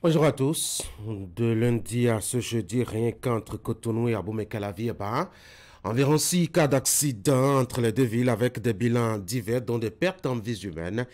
Bonjour à tous. De lundi à ce jeudi, rien qu'entre Cotonou et Abomey-Calavi, eh ben, environ six cas d'accident entre les deux villes avec des bilans divers, dont des pertes en vies humaines.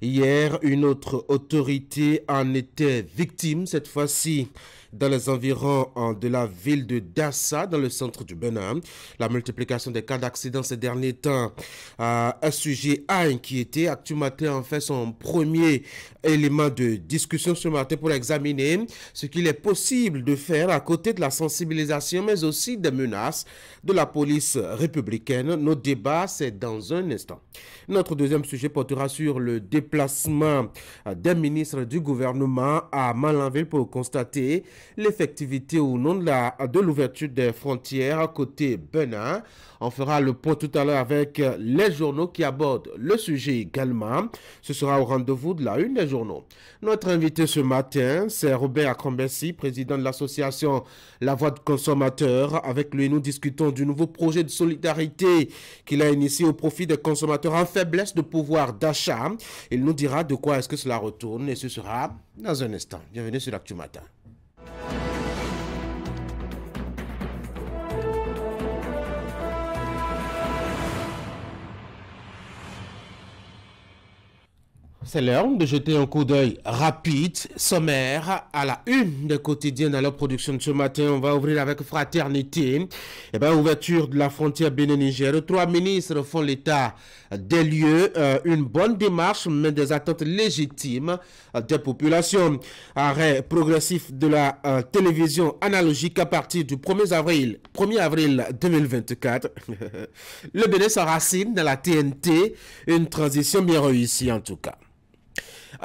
Hier, une autre autorité en était victime, cette fois-ci dans les environs euh, de la ville de Dassa, dans le centre du Bénin. La multiplication des cas d'accidents ces derniers temps, a euh, un sujet à inquiéter. Actu Maté en fait son premier élément de discussion ce matin pour examiner ce qu'il est possible de faire à côté de la sensibilisation, mais aussi des menaces de la police républicaine. Nos débats, c'est dans un instant. Notre deuxième sujet portera sur le déplacement euh, des ministre du gouvernement à Malanville pour constater l'effectivité ou non de, la, de l'ouverture des frontières côté Benin. On fera le point tout à l'heure avec euh, les journaux qui abordent le sujet également. Ce sera au rendez-vous de la une des journaux. Notre invité ce matin, c'est Robert Akrambessi, président de l'association La Voix de Consommateurs. Avec lui, nous discutons du nouveau projet de solidarité qu'il a initié au profit des consommateurs en faiblesse de pouvoir d'achat. Il nous dira de quoi est-ce que cela retourne et ce sera dans un instant. Bienvenue sur l'Actu Matin. C'est l'heure de jeter un coup d'œil rapide, sommaire, à la une des quotidiens dans la production de ce matin. On va ouvrir avec fraternité. Et eh bien, ouverture de la frontière Bénin-Niger. Trois ministres font l'état des lieux. Euh, une bonne démarche, mais des attentes légitimes des populations. Arrêt progressif de la euh, télévision analogique à partir du 1er avril, 1er avril 2024. Le Bénin s'enracine dans la TNT. Une transition bien réussie en tout cas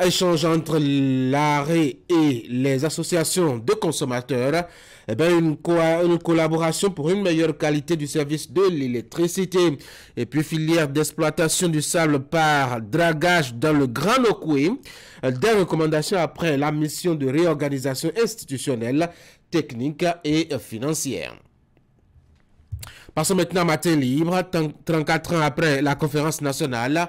échange entre l'arrêt et les associations de consommateurs, eh bien, une, collaboration pour une meilleure qualité du service de l'électricité. Et puis filière d'exploitation du sable par dragage dans le Grand Okoué, Des recommandations après la mission de réorganisation institutionnelle, technique et financière. Passons maintenant à Matin Libre, 34 ans après la conférence nationale.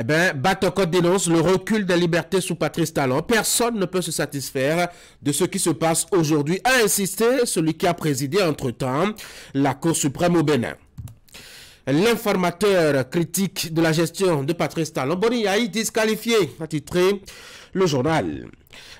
Eh bien, Batoko dénonce le recul des libertés sous Patrice Talon. Personne ne peut se satisfaire de ce qui se passe aujourd'hui, a insisté celui qui a présidé entre-temps la Cour suprême au Bénin. L'informateur critique de la gestion de Patrice Talon, Boni été disqualifié, attitré le journal.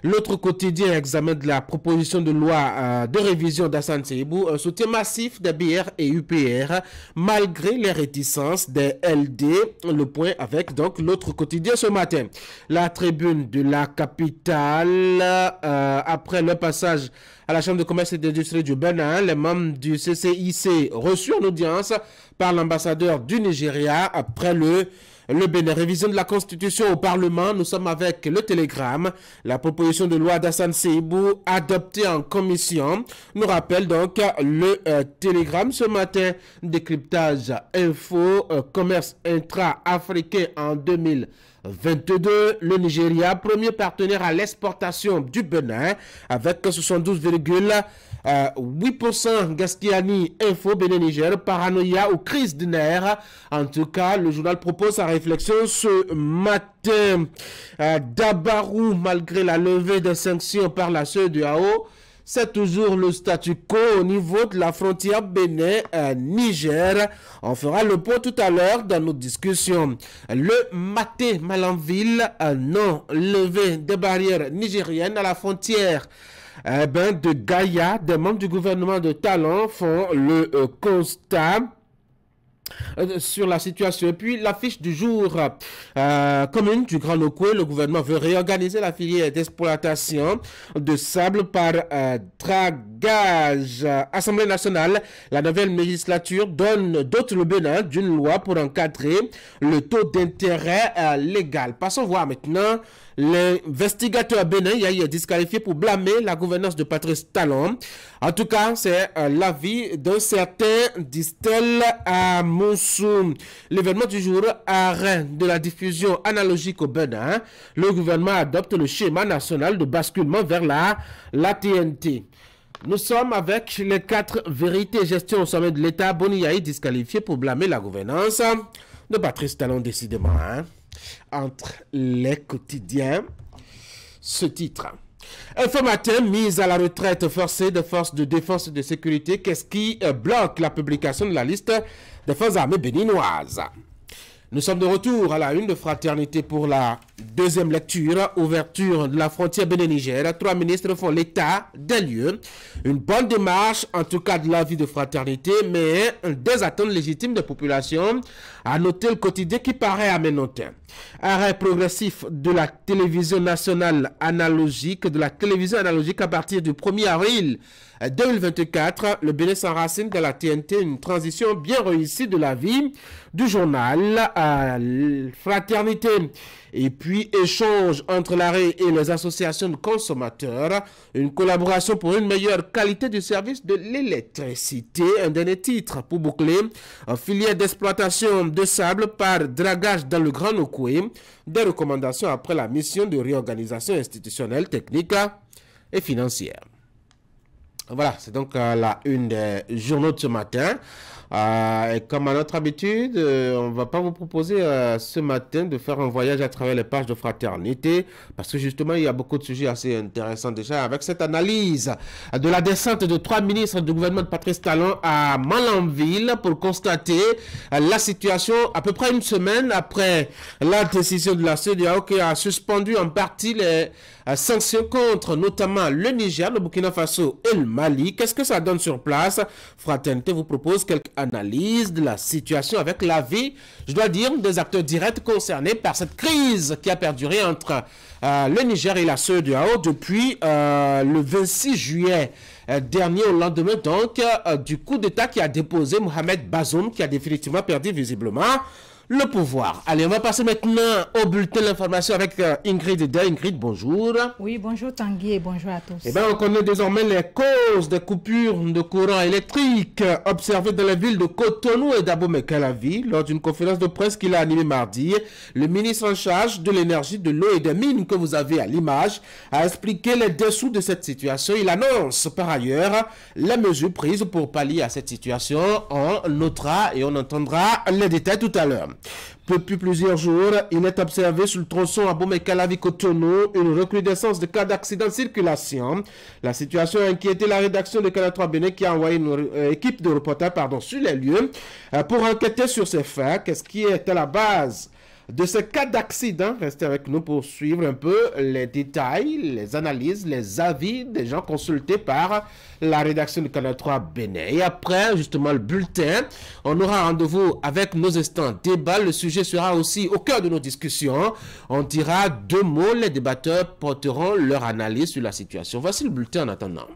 L'autre quotidien examine la proposition de loi euh, de révision d'Assane Seibou, un soutien massif des BR et UPR, malgré les réticences des LD, le point avec donc l'autre quotidien ce matin. La tribune de la capitale, euh, après le passage à la Chambre de commerce et d'industrie du Bénin, les membres du CCIC reçus en audience par l'ambassadeur du Nigeria après le le Bénin, révision de la Constitution au Parlement, nous sommes avec le télégramme. La proposition de loi d'Assane Seibou, adoptée en commission, nous rappelle donc le euh, télégramme ce matin. Décryptage info, euh, commerce intra-africain en 2022, le Nigeria, premier partenaire à l'exportation du Bénin, avec 72, 8% euh, Gastiani, info Bénin Niger, paranoïa ou crise de nerfs. En tout cas, le journal propose sa réflexion ce matin. Euh, Dabarou, malgré la levée des sanctions par la CEDEAO, c'est toujours le statu quo au niveau de la frontière Bénin-Niger. On fera le point tout à l'heure dans notre discussion. Le matin, Malanville, euh, non levé des barrières nigériennes à la frontière eh ben, de Gaïa, des membres du gouvernement de talent font le euh, constat euh, sur la situation. Et puis l'affiche du jour euh, commune du Grand Locoué, le gouvernement veut réorganiser la filière d'exploitation de sable par euh, dragage. Assemblée nationale, la nouvelle législature donne d'autres le Bénin d'une loi pour encadrer le taux d'intérêt légal. Passons voir maintenant l'investigateur bénin il a été disqualifié pour blâmer la gouvernance de Patrice Talon. En tout cas, c'est l'avis d'un certain Distel à L'événement du jour à de la diffusion analogique au Bénin. Hein. Le gouvernement adopte le schéma national de basculement vers la, TNT. Nous sommes avec les quatre vérités gestion au sommet de l'État. Boniaï disqualifié pour blâmer la gouvernance de Patrice Talon décidément. Hein. Entre les quotidiens, ce titre. Un mise à la retraite forcée de forces de défense et de sécurité, qu'est-ce qui euh, bloque la publication de la liste des femmes armées Nous sommes de retour à la une de Fraternité pour la Deuxième lecture, ouverture de la frontière Bénin-Niger. Trois ministres font l'état des lieux. Une bonne démarche, en tout cas de la vie de fraternité, mais des attentes légitimes des populations. À noter le quotidien qui paraît à aménotin. Arrêt progressif de la télévision nationale analogique, de la télévision analogique à partir du 1er avril 2024. Le Bénin s'enracine de la TNT, une transition bien réussie de la vie du journal à euh, fraternité. Et puis, puis échange entre l'arrêt et les associations de consommateurs, une collaboration pour une meilleure qualité du service de l'électricité. Un dernier titre pour boucler, un filière d'exploitation de sable par dragage dans le Grand Nokoué, des recommandations après la mission de réorganisation institutionnelle, technique et financière. Voilà, c'est donc euh, la une des journaux de ce matin. Euh, et comme à notre habitude, on euh, on va pas vous proposer ce matin de faire un voyage à travers les pages de fraternité, parce que justement, il y a beaucoup de sujets assez intéressants déjà avec cette analyse de la descente de trois ministres du gouvernement de Patrice Talon à Malanville pour constater la situation à peu près une semaine après la décision de la CEDEAO qui a suspendu en partie les sanctions contre notamment le Niger, le Burkina Faso et le Mali. Qu'est-ce que ça donne sur place Fraternité vous propose quelques analyses de la situation avec la vie, je dois dire, des acteurs directs concernés par cette crise qui a perduré entre euh, le Niger et la CEDEAO depuis euh, le 26 juillet euh, dernier au lendemain donc du coup d'État qui a déposé Mohamed Bazoum qui a définitivement perdu visiblement le pouvoir. Allez, on va passer maintenant au bulletin d'information avec euh, Ingrid Ingrid, bonjour. Oui, bonjour Tanguy et bonjour à tous. Eh bien, on connaît désormais les causes des coupures de courant électrique observées dans les villes de Cotonou et dabomey Lors d'une conférence de presse qu'il a animée mardi, le ministre en charge de l'énergie, de l'eau et des mines que vous avez à l'image a expliqué les dessous de cette situation. Il annonce par ailleurs les mesures prises pour pallier à cette situation. On notera et on entendra les détails tout à l'heure. Depuis plusieurs jours, il est observé sur le tronçon Abomey-Calavi-Cotonou une recrudescence de cas d'accident de circulation. La situation a inquiété la rédaction de Canal 3 Bénin qui a envoyé une euh, équipe de reporters pardon, sur les lieux euh, pour enquêter sur ces faits. Qu'est-ce qui est à la base de ce cas d'accident. Restez avec nous pour suivre un peu les détails, les analyses, les avis des gens consultés par la rédaction du Canal 3 Bénin. Et après, justement, le bulletin, on aura rendez-vous avec nos instants débat. Le sujet sera aussi au cœur de nos discussions. On dira deux mots, les débatteurs porteront leur analyse sur la situation. Voici le bulletin en attendant.